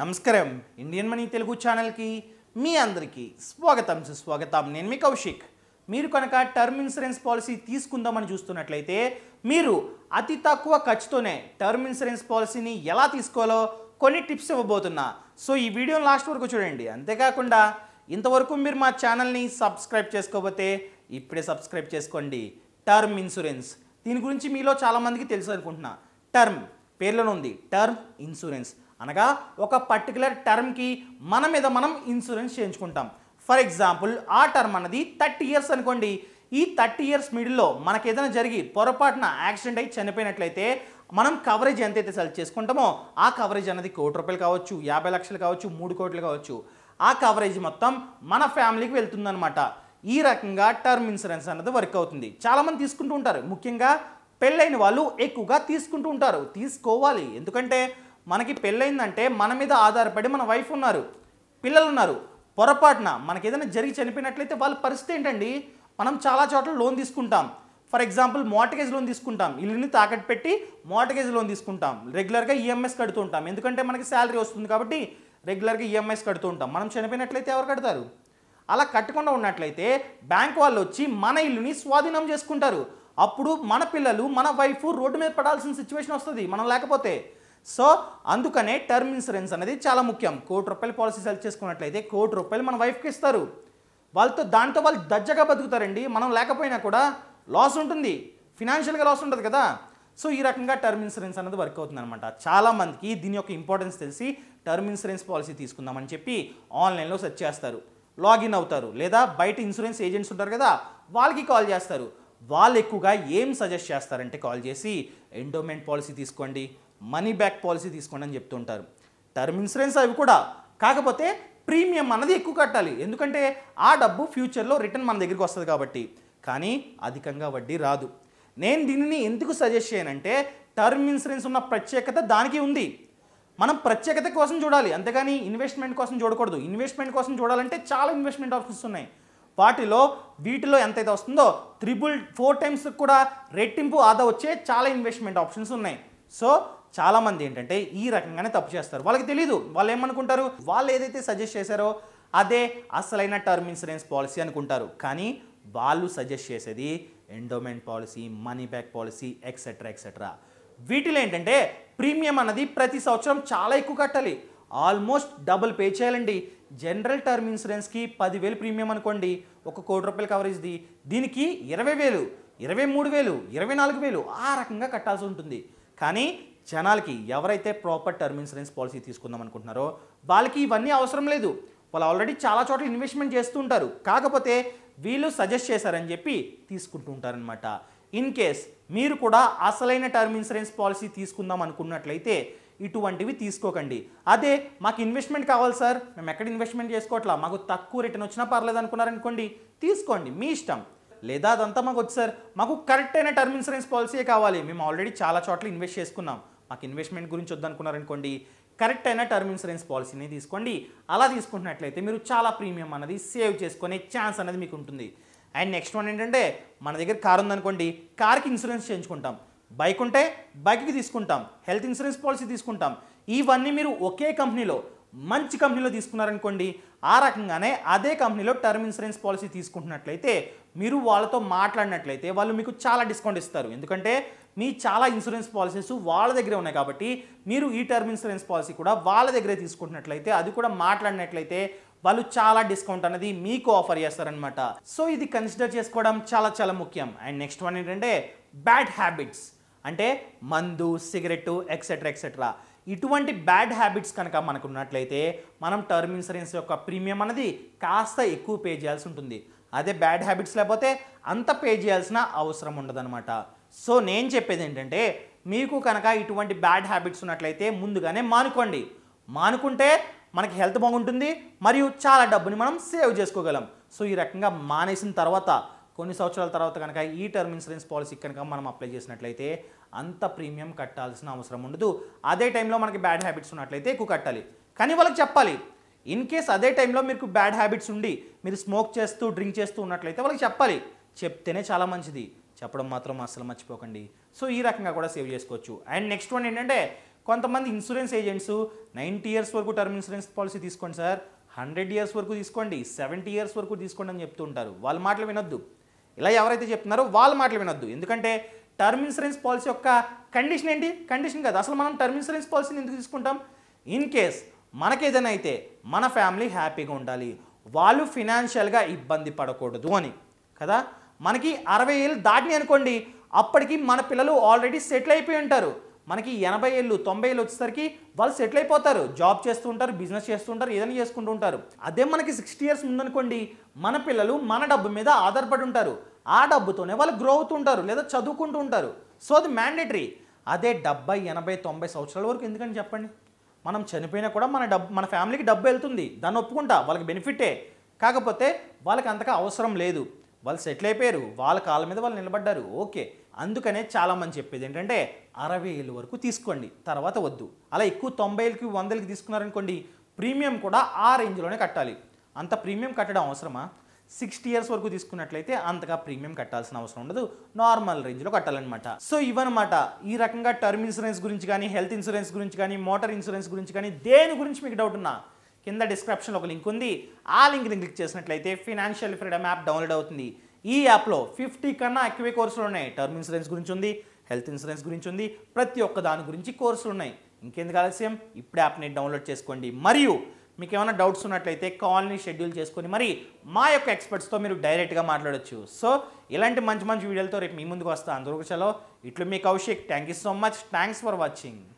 నమస్కారం Indian money Telugu ఛానల్కి మీ అందరికీ స్వాగతం సుస్వాగతం నేను మీ కౌశిక్ మీరు కనుక టర్మ్ ఇన్సూరెన్స్ పాలసీ తీసుకుందామని చూస్తున్నట్లయితే మీరు అతి తక్కువ ఖర్చుతోనే టర్మ్ ఇన్సూరెన్స్ పాలసీని ఎలా తీసుకోవాలో కొన్ని టిప్స్ ఇవ్వబోతున్నా సో ఈ వీడియోని లాస్ట్ వరకు చూడండి అంతేకాకుండా ఇంతవరకు మీరు మా ఛానల్ని సబ్స్క్రైబ్ చేసుకోకపోతే ఇప్పుడే సబ్స్క్రైబ్ చేసుకోండి టర్మ్ ఇన్సూరెన్స్ దీని గురించి మీలో చాలామందికి తెలుసు అనుకుంటున్నా టర్మ్ పేర్లను ఉంది టర్మ్ ఇన్సూరెన్స్ అనగా ఒక పర్టికులర్ టర్మ్కి మన మీద మనం ఇన్సూరెన్స్ చేయించుకుంటాం ఫర్ ఎగ్జాంపుల్ ఆ టర్మ్ అన్నది థర్టీ ఇయర్స్ అనుకోండి ఈ థర్టీ ఇయర్స్ మిడిల్లో మనకేదైనా ఏదైనా జరిగి పొరపాటున యాక్సిడెంట్ అయి చనిపోయినట్లయితే మనం కవరేజ్ ఎంతైతే సెలెక్ట్ చేసుకుంటామో ఆ కవరేజ్ అనేది కోటి రూపాయలు కావచ్చు యాభై లక్షలు కావచ్చు మూడు కోట్లు కావచ్చు ఆ కవరేజ్ మొత్తం మన ఫ్యామిలీకి వెళ్తుందనమాట ఈ రకంగా టర్మ్ ఇన్సూరెన్స్ అన్నది వర్క్ అవుతుంది చాలామంది తీసుకుంటూ ఉంటారు ముఖ్యంగా పెళ్ళైన వాళ్ళు ఎక్కువగా తీసుకుంటూ ఉంటారు తీసుకోవాలి ఎందుకంటే మనకి పెళ్ళయిందంటే మన మీద ఆధారపడి మన వైఫ్ ఉన్నారు పిల్లలు ఉన్నారు పొరపాటున మనకి ఏదైనా జరిగి చనిపోయినట్లయితే వాళ్ళ పరిస్థితి ఏంటండి మనం చాలా చోట్ల లోన్ తీసుకుంటాం ఫర్ ఎగ్జాంపుల్ మోటగేజ్ లోన్ తీసుకుంటాం ఇల్లుని తాకట్టు పెట్టి మోటగేజ్ లోన్ తీసుకుంటాం రెగ్యులర్గా ఈఎంఎస్ కడుతూ ఉంటాం ఎందుకంటే మనకి శాలరీ వస్తుంది కాబట్టి రెగ్యులర్గా ఈఎంఐస్ కడుతూ ఉంటాం మనం చనిపోయినట్లయితే ఎవరు కడతారు అలా కట్టకుండా ఉన్నట్లయితే బ్యాంక్ వాళ్ళు వచ్చి మన ఇల్లుని స్వాధీనం చేసుకుంటారు అప్పుడు మన పిల్లలు మన వైఫ్ రోడ్డు మీద పడాల్సిన సిచ్యువేషన్ వస్తుంది మనం లేకపోతే సో అందుకనే టర్మ్ ఇన్సూరెన్స్ అనేది చాలా ముఖ్యం కోటి రూపాయల పాలసీ సెల్ చేసుకున్నట్లయితే కోటి రూపాయలు మన వైఫ్కి ఇస్తారు వాళ్ళతో దాంతో వాళ్ళు దజ్జగా బతుకుతారండి మనం లేకపోయినా కూడా లాస్ ఉంటుంది ఫినాన్షియల్గా లాస్ ఉంటుంది కదా సో ఈ రకంగా టర్మ్ ఇన్సూరెన్స్ అనేది వర్క్ అవుతుంది అనమాట చాలామందికి దీని యొక్క ఇంపార్టెన్స్ తెలిసి టర్మ్ ఇన్సూరెన్స్ పాలసీ తీసుకుందామని చెప్పి ఆన్లైన్లో సెర్చ్ చేస్తారు లాగిన్ అవుతారు లేదా బయట ఇన్సూరెన్స్ ఏజెంట్స్ ఉంటారు కదా వాళ్ళకి కాల్ చేస్తారు వాళ్ళు ఎక్కువగా ఏం సజెస్ట్ చేస్తారంటే కాల్ చేసి ఎండోమెంట్ పాలసీ తీసుకోండి మనీ బ్యాక్ పాలసీ తీసుకోండి అని చెప్తుంటారు టర్మ్ ఇన్సూరెన్స్ అవి కూడా కాకపోతే ప్రీమియం అన్నది ఎక్కువ కట్టాలి ఎందుకంటే ఆ డబ్బు ఫ్యూచర్లో రిటర్న్ మన దగ్గరికి వస్తుంది కాబట్టి కానీ అధికంగా వడ్డీ రాదు నేను దీనిని ఎందుకు సజెస్ట్ చేయనంటే టర్మ్ ఇన్సూరెన్స్ ఉన్న ప్రత్యేకత దానికి ఉంది మనం ప్రత్యేకత కోసం చూడాలి అంతేగాని ఇన్వెస్ట్మెంట్ కోసం చూడకూడదు ఇన్వెస్ట్మెంట్ కోసం చూడాలంటే చాలా ఇన్వెస్ట్మెంట్ ఆప్షన్స్ ఉన్నాయి వాటిలో వీటిలో ఎంతైతే వస్తుందో త్రిబుల్ ఫోర్ టైమ్స్ కూడా రెట్టింపు ఆదా వచ్చే చాలా ఇన్వెస్ట్మెంట్ ఆప్షన్స్ ఉన్నాయి సో చాలామంది ఏంటంటే ఈ రకంగానే తప్పు చేస్తారు వాళ్ళకి తెలియదు వాళ్ళు ఏమనుకుంటారు వాళ్ళు ఏదైతే సజెస్ట్ చేశారో అదే అసలైన టర్మ్ ఇన్సూరెన్స్ పాలసీ అనుకుంటారు కానీ వాళ్ళు సజెస్ట్ చేసేది endowment policy money back policy etcetera etcetera వీటిలో ఏంటంటే ప్రీమియం అన్నది ప్రతి సంవత్సరం చాలా ఎక్కువ కట్టాలి ఆల్మోస్ట్ డబుల్ పే చేయాలండి జనరల్ టర్మ్ ఇన్సూరెన్స్కి పదివేలు ప్రీమియం అనుకోండి ఒక కోటి రూపాయల కవరేజ్ది దీనికి ఇరవై వేలు ఇరవై మూడు వేలు ఇరవై నాలుగు వేలు ఆ రకంగా కట్టాల్సి ఉంటుంది కానీ జనాలకి ఎవరైతే ప్రాపర్ టర్మ్ ఇన్సూరెన్స్ పాలసీ తీసుకుందాం అనుకుంటున్నారో వాళ్ళకి ఇవన్నీ అవసరం లేదు వాళ్ళు ఆల్రెడీ చాలా చోట్ల ఇన్వెస్ట్మెంట్ చేస్తూ ఉంటారు కాకపోతే వీళ్ళు సజెస్ట్ చేశారని చెప్పి తీసుకుంటూ ఉంటారనమాట ఇన్ కేస్ మీరు కూడా అసలైన టర్మ్ ఇన్సూరెన్స్ పాలసీ తీసుకుందాం అనుకున్నట్లయితే ఇటువంటివి తీసుకోకండి అదే మాకు ఇన్వెస్ట్మెంట్ కావాలి సార్ మేము ఎక్కడ ఇన్వెస్ట్మెంట్ చేసుకోవట్లా మాకు తక్కువ రిటర్న్ వచ్చినా పర్లేదు అనుకున్నారనుకోండి తీసుకోండి మీ ఇష్టం లేదా అదంతా మాకు సార్ మాకు కరెక్ట్ అయిన టర్మ్ ఇన్సూరెన్స్ పాలసీయే కావాలి మేము ఆల్రెడీ చాలా చోట్ల ఇన్వెస్ట్ చేసుకున్నాం మాకు ఇన్వెస్ట్మెంట్ గురించి వద్దనుకున్నారనుకోండి కరెక్ట్ అయిన టర్మ్ ఇన్సూరెన్స్ పాలసీని తీసుకోండి అలా తీసుకుంటున్నట్లయితే మీరు చాలా ప్రీమియం అనేది సేవ్ చేసుకునే ఛాన్స్ అనేది మీకు ఉంటుంది అండ్ నెక్స్ట్ వన్ ఏంటంటే మన దగ్గర కారు ఉందనుకోండి కార్కి ఇన్సూరెన్స్ చేయించుకుంటాం బైక్ ఉంటే బైక్కి తీసుకుంటాం హెల్త్ ఇన్సూరెన్స్ పాలసీ తీసుకుంటాం ఇవన్నీ మీరు ఒకే కంపెనీలో మంచి కంపెనీలో తీసుకున్నారనుకోండి ఆ రకంగానే అదే కంపెనీలో టర్మ్ ఇన్సూరెన్స్ పాలసీ తీసుకుంటున్నట్లయితే మీరు వాళ్ళతో మాట్లాడినట్లయితే వాళ్ళు మీకు చాలా డిస్కౌంట్ ఇస్తారు ఎందుకంటే మీ చాలా ఇన్సూరెన్స్ పాలసీస్ వాళ్ళ దగ్గరే ఉన్నాయి కాబట్టి మీరు ఈ టర్మ్ ఇన్సూరెన్స్ పాలసీ కూడా వాళ్ళ దగ్గరే తీసుకుంటున్నట్లయితే అది కూడా మాట్లాడినట్లయితే వాళ్ళు చాలా డిస్కౌంట్ అనేది మీకు ఆఫర్ చేస్తారనమాట సో ఇది కన్సిడర్ చేసుకోవడం చాలా చాలా ముఖ్యం అండ్ నెక్స్ట్ వన్ ఏంటంటే బ్యాడ్ హ్యాబిట్స్ అంటే మందు సిగరెట్ ఎక్సెట్రా ఎక్సెట్రా ఇటువంటి బ్యాడ్ హ్యాబిట్స్ కనుక మనకున్నట్లయితే మనం టర్మ్ ఇన్సూరెన్స్ యొక్క ప్రీమియం అనేది కాస్త ఎక్కువ పే చేయాల్సి ఉంటుంది అదే బ్యాడ్ హ్యాబిట్స్ లేకపోతే అంత పే చేయాల్సిన అవసరం ఉండదన్నమాట సో నేను చెప్పేది ఏంటంటే మీకు కనుక ఇటువంటి బ్యాడ్ హ్యాబిట్స్ ఉన్నట్లయితే ముందుగానే మానుకోండి మానుకుంటే మనకి హెల్త్ బాగుంటుంది మరియు చాలా డబ్బుని మనం సేవ్ చేసుకోగలం సో ఈ రకంగా మానేసిన తర్వాత కొన్ని సంవత్సరాల తర్వాత కనుక ఈ టర్మ్ ఇన్సూరెన్స్ పాలసీ కనుక మనం అప్లై చేసినట్లయితే అంత ప్రీమియం కట్టాల్సిన అవసరం ఉండదు అదే టైంలో మనకి బ్యాడ్ హ్యాబిట్స్ ఉన్నట్లయితే ఎక్కువ కట్టాలి కానీ వాళ్ళకి చెప్పాలి ఇన్ కేస్ అదే టైంలో మీకు బ్యాడ్ హ్యాబిట్స్ ఉండి మీరు స్మోక్ చేస్తూ డ్రింక్ చేస్తూ ఉన్నట్లయితే వాళ్ళకి చెప్పాలి చెప్తేనే చాలా మంచిది చెప్పడం మాత్రం అసలు మర్చిపోకండి సో ఈ రకంగా కూడా సేవ్ చేసుకోవచ్చు అండ్ నెక్స్ట్ వన్ ఏంటంటే కొంతమంది ఇన్సూరెన్స్ ఏజెంట్స్ నైంటీ ఇయర్స్ వరకు టర్మ్ ఇన్సూరెన్స్ పాలసీ తీసుకోండి సార్ హండ్రెడ్ ఇయర్స్ వరకు తీసుకోండి సెవెంటీ ఇయర్స్ వరకు తీసుకోండి అని చెప్తూ ఉంటారు వాళ్ళ మాటలు వినొద్దు ఇలా ఎవరైతే చెప్తున్నారో వాళ్ళ మాటలు వినొద్దు ఎందుకంటే టర్మ్ ఇన్సూరెన్స్ పాలసీ యొక్క కండిషన్ ఏంటి కండిషన్ కాదు అసలు మనం టర్మ్ ఇన్సూరెన్స్ పాలసీని ఎందుకు తీసుకుంటాం ఇన్ కేస్ మనకేదైనా అయితే మన ఫ్యామిలీ హ్యాపీగా ఉండాలి వాళ్ళు ఫినాన్షియల్గా ఇబ్బంది పడకూడదు అని కదా మనకి అరవై ఏళ్ళు దాటిని అనుకోండి అప్పటికి మన పిల్లలు ఆల్రెడీ సెటిల్ అయిపోయి ఉంటారు మనకి ఎనభై ఏళ్ళు తొంభై ఏళ్ళు వచ్చేసరికి వాళ్ళు సెటిల్ అయిపోతారు జాబ్ చేస్తూ ఉంటారు బిజినెస్ చేస్తూ ఉంటారు ఏదైనా చేసుకుంటూ ఉంటారు అదే మనకి సిక్స్టీ ఇయర్స్ ముందనుకోండి మన పిల్లలు మన డబ్బు మీద ఆధారపడి ఉంటారు ఆ డబ్బుతోనే వాళ్ళు గ్రో అవుతుంటారు లేదా చదువుకుంటూ ఉంటారు సో అది మ్యాండేటరీ అదే డెబ్బై ఎనభై తొంభై సంవత్సరాల వరకు ఎందుకని చెప్పండి మనం చనిపోయినా కూడా మన డబ్బు మన ఫ్యామిలీకి డబ్బు వెళ్తుంది దాన్ని ఒప్పుకుంటా వాళ్ళకి బెనిఫిటే కాకపోతే వాళ్ళకి అంతగా అవసరం లేదు వాళ్ళు సెటిల్ అయిపోయారు వాళ్ళ కాళ్ళ మీద వాళ్ళు నిలబడ్డారు ఓకే అందుకనే చాలామంది చెప్పేది ఏంటంటే అరవై ఏళ్ళ వరకు తీసుకోండి తర్వాత వద్దు అలా ఎక్కువ తొంభై ఏళ్ళకి వందలకి తీసుకున్నారనుకోండి ప్రీమియం కూడా ఆ రేంజ్లోనే కట్టాలి అంత ప్రీమియం కట్టడం అవసరమా సిక్స్టీ ఇయర్స్ వరకు తీసుకున్నట్లయితే అంతగా ప్రీమియం కట్టాల్సిన అవసరం ఉండదు నార్మల్ రేంజ్లో కట్టాలన్నమాట సో ఇవన్నమాట ఈ రకంగా టర్మ్ ఇన్సూరెన్స్ గురించి కానీ హెల్త్ ఇన్సూరెన్స్ గురించి కానీ మోటార్ ఇన్సూరెన్స్ గురించి కానీ దేని గురించి మీకు డౌట్ ఉన్నా కింద డిస్క్రిప్షన్లో ఒక లింక్ ఉంది ఆ లింక్ని క్లిక్ చేసినట్లయితే ఫినాన్షియల్ ఫ్రీడమ్ యాప్ డౌన్లోడ్ అవుతుంది ఈ యాప్లో ఫిఫ్టీ కన్నా ఎక్కువే కోర్సులు ఉన్నాయి టర్మ్ ఇన్సూరెన్స్ గురించి ఉంది హెల్త్ ఇన్సూరెన్స్ గురించి ఉంది ప్రతి ఒక్క దాని గురించి కోర్సులు ఉన్నాయి ఇంకెందుకు ఆలస్యం ఇప్పుడు యాప్ని డౌన్లోడ్ చేసుకోండి మరియు మీకు ఏమైనా డౌట్స్ ఉన్నట్లయితే కాల్ని షెడ్యూల్ చేసుకొని మరి మా యొక్క ఎక్స్పర్ట్స్తో మీరు డైరెక్ట్గా మాట్లాడొచ్చు సో ఇలాంటి మంచి మంచి వీడియోలతో రేపు మీ ముందుకు వస్తా అందరూ చలో ఇట్లు మీ Kaushik thank you so much thanks for watching